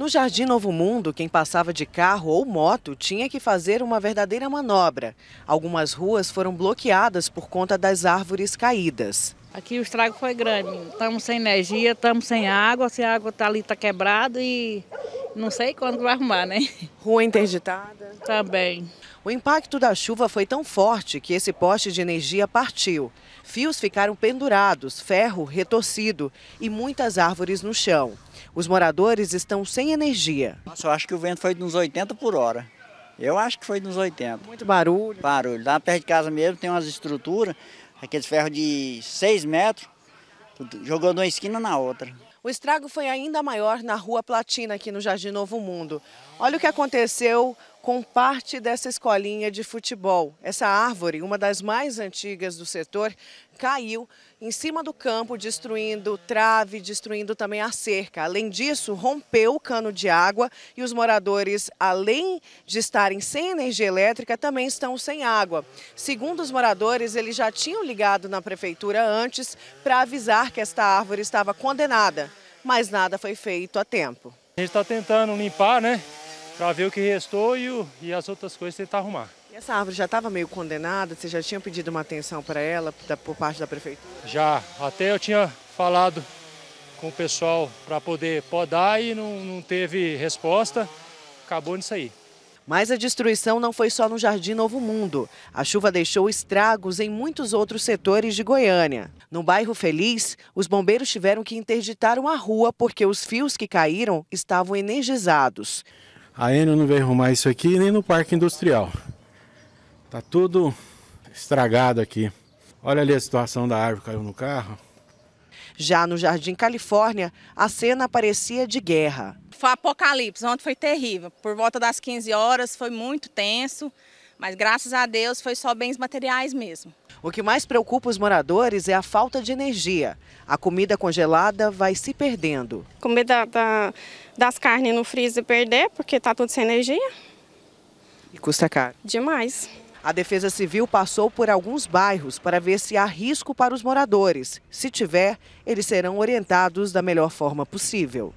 No Jardim Novo Mundo, quem passava de carro ou moto tinha que fazer uma verdadeira manobra. Algumas ruas foram bloqueadas por conta das árvores caídas. Aqui o estrago foi grande. Estamos sem energia, estamos sem água. Se a água está ali, está quebrada e não sei quando vai arrumar, né? Rua interditada? Também. O impacto da chuva foi tão forte que esse poste de energia partiu. Fios ficaram pendurados, ferro retorcido e muitas árvores no chão. Os moradores estão sem energia. Nossa, eu acho que o vento foi de uns 80 por hora. Eu acho que foi de uns 80. Muito barulho. Barulho. Lá perto de casa mesmo tem umas estruturas, aqueles ferros de 6 metros, jogou de uma esquina na outra. O estrago foi ainda maior na Rua Platina, aqui no Jardim Novo Mundo. Olha o que aconteceu com parte dessa escolinha de futebol. Essa árvore, uma das mais antigas do setor, caiu em cima do campo, destruindo trave, destruindo também a cerca. Além disso, rompeu o cano de água e os moradores, além de estarem sem energia elétrica, também estão sem água. Segundo os moradores, eles já tinham ligado na prefeitura antes para avisar que esta árvore estava condenada, mas nada foi feito a tempo. A gente está tentando limpar, né? para ver o que restou e, o, e as outras coisas tentar arrumar. E essa árvore já estava meio condenada? Você já tinha pedido uma atenção para ela da, por parte da prefeitura? Já, até eu tinha falado com o pessoal para poder podar e não, não teve resposta, acabou nisso aí. Mas a destruição não foi só no Jardim Novo Mundo. A chuva deixou estragos em muitos outros setores de Goiânia. No bairro Feliz, os bombeiros tiveram que interditar uma rua porque os fios que caíram estavam energizados. A Enel não veio arrumar isso aqui nem no parque industrial. Tá tudo estragado aqui. Olha ali a situação da árvore caiu no carro. Já no Jardim Califórnia, a cena parecia de guerra. Foi apocalipse, ontem foi terrível. Por volta das 15 horas foi muito tenso. Mas graças a Deus foi só bens materiais mesmo. O que mais preocupa os moradores é a falta de energia. A comida congelada vai se perdendo. Comida da, das carnes no freezer perder, porque está tudo sem energia. E custa caro. Demais. A Defesa Civil passou por alguns bairros para ver se há risco para os moradores. Se tiver, eles serão orientados da melhor forma possível.